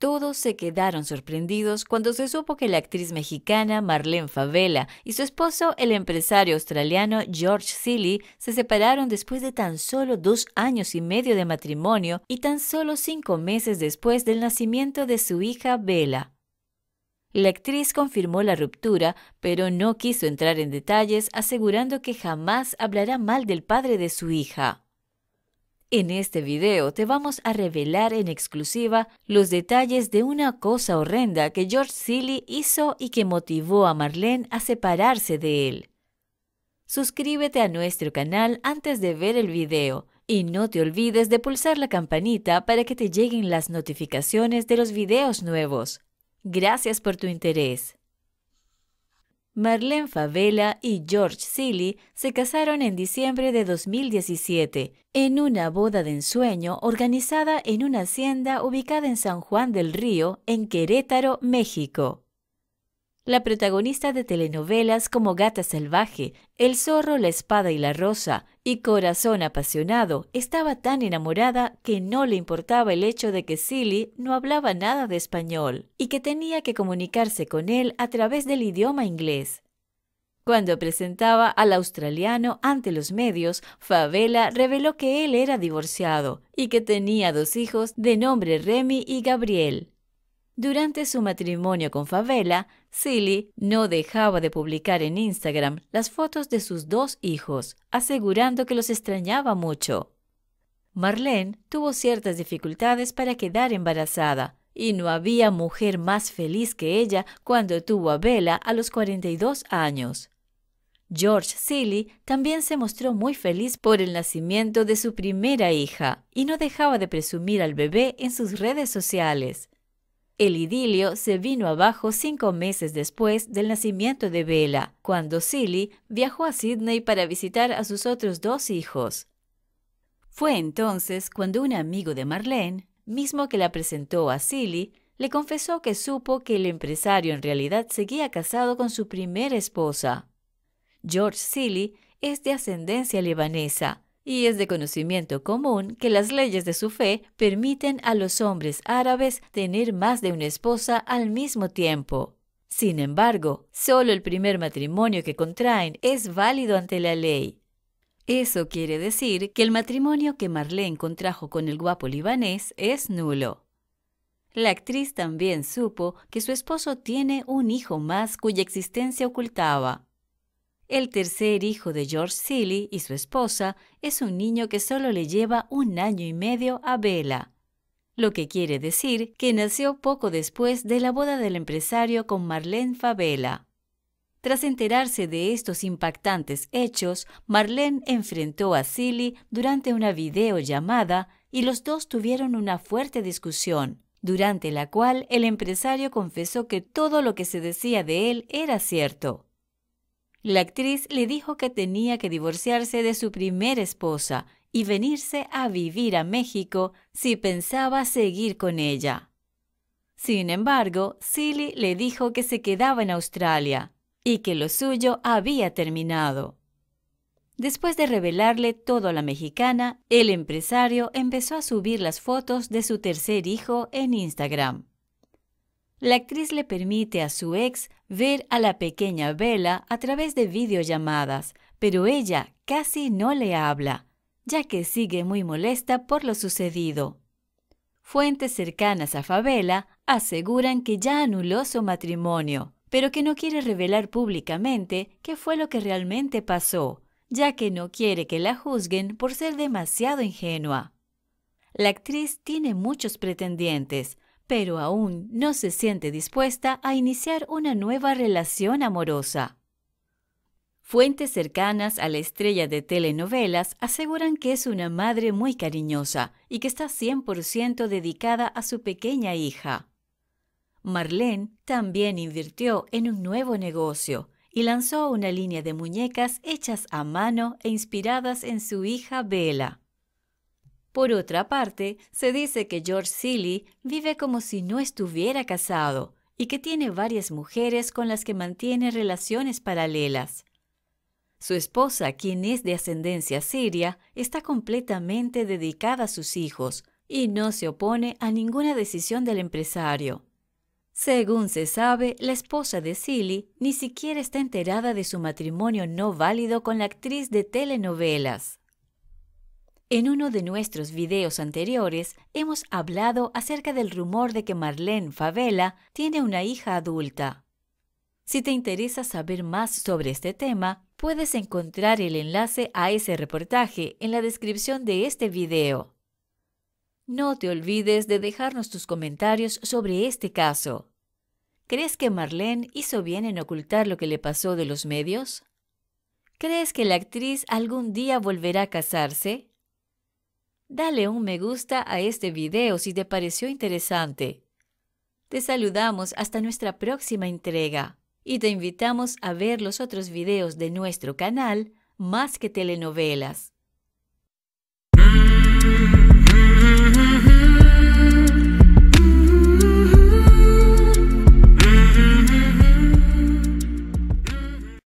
Todos se quedaron sorprendidos cuando se supo que la actriz mexicana Marlene Favela y su esposo, el empresario australiano George Seeley, se separaron después de tan solo dos años y medio de matrimonio y tan solo cinco meses después del nacimiento de su hija Bella. La actriz confirmó la ruptura, pero no quiso entrar en detalles, asegurando que jamás hablará mal del padre de su hija. En este video te vamos a revelar en exclusiva los detalles de una cosa horrenda que George Silly hizo y que motivó a Marlene a separarse de él. Suscríbete a nuestro canal antes de ver el video y no te olvides de pulsar la campanita para que te lleguen las notificaciones de los videos nuevos. Gracias por tu interés. Marlene Favela y George Silly se casaron en diciembre de 2017 en una boda de ensueño organizada en una hacienda ubicada en San Juan del Río, en Querétaro, México la protagonista de telenovelas como Gata Salvaje, El Zorro, La Espada y la Rosa y Corazón Apasionado, estaba tan enamorada que no le importaba el hecho de que Silly no hablaba nada de español y que tenía que comunicarse con él a través del idioma inglés. Cuando presentaba al australiano ante los medios, Favela reveló que él era divorciado y que tenía dos hijos de nombre Remy y Gabriel. Durante su matrimonio con Favela, Silly no dejaba de publicar en Instagram las fotos de sus dos hijos, asegurando que los extrañaba mucho. Marlene tuvo ciertas dificultades para quedar embarazada, y no había mujer más feliz que ella cuando tuvo a Bella a los 42 años. George Silly también se mostró muy feliz por el nacimiento de su primera hija y no dejaba de presumir al bebé en sus redes sociales. El idilio se vino abajo cinco meses después del nacimiento de Bella, cuando Silly viajó a Sydney para visitar a sus otros dos hijos. Fue entonces cuando un amigo de Marlene, mismo que la presentó a Silly, le confesó que supo que el empresario en realidad seguía casado con su primera esposa. George Silly es de ascendencia libanesa, y es de conocimiento común que las leyes de su fe permiten a los hombres árabes tener más de una esposa al mismo tiempo. Sin embargo, solo el primer matrimonio que contraen es válido ante la ley. Eso quiere decir que el matrimonio que Marlene contrajo con el guapo libanés es nulo. La actriz también supo que su esposo tiene un hijo más cuya existencia ocultaba. El tercer hijo de George Seeley y su esposa es un niño que solo le lleva un año y medio a Bella, lo que quiere decir que nació poco después de la boda del empresario con Marlene Favela. Tras enterarse de estos impactantes hechos, Marlene enfrentó a Silly durante una videollamada y los dos tuvieron una fuerte discusión, durante la cual el empresario confesó que todo lo que se decía de él era cierto. La actriz le dijo que tenía que divorciarse de su primera esposa y venirse a vivir a México si pensaba seguir con ella. Sin embargo, Silly le dijo que se quedaba en Australia y que lo suyo había terminado. Después de revelarle todo a la mexicana, el empresario empezó a subir las fotos de su tercer hijo en Instagram la actriz le permite a su ex ver a la pequeña Bella a través de videollamadas, pero ella casi no le habla, ya que sigue muy molesta por lo sucedido. Fuentes cercanas a Favela aseguran que ya anuló su matrimonio, pero que no quiere revelar públicamente qué fue lo que realmente pasó, ya que no quiere que la juzguen por ser demasiado ingenua. La actriz tiene muchos pretendientes, pero aún no se siente dispuesta a iniciar una nueva relación amorosa. Fuentes cercanas a la estrella de telenovelas aseguran que es una madre muy cariñosa y que está 100% dedicada a su pequeña hija. Marlene también invirtió en un nuevo negocio y lanzó una línea de muñecas hechas a mano e inspiradas en su hija Bella. Por otra parte, se dice que George Seeley vive como si no estuviera casado y que tiene varias mujeres con las que mantiene relaciones paralelas. Su esposa, quien es de ascendencia siria, está completamente dedicada a sus hijos y no se opone a ninguna decisión del empresario. Según se sabe, la esposa de Silly ni siquiera está enterada de su matrimonio no válido con la actriz de telenovelas. En uno de nuestros videos anteriores hemos hablado acerca del rumor de que Marlene Favela tiene una hija adulta. Si te interesa saber más sobre este tema, puedes encontrar el enlace a ese reportaje en la descripción de este video. No te olvides de dejarnos tus comentarios sobre este caso. ¿Crees que Marlene hizo bien en ocultar lo que le pasó de los medios? ¿Crees que la actriz algún día volverá a casarse? Dale un me gusta a este video si te pareció interesante. Te saludamos hasta nuestra próxima entrega y te invitamos a ver los otros videos de nuestro canal Más que Telenovelas.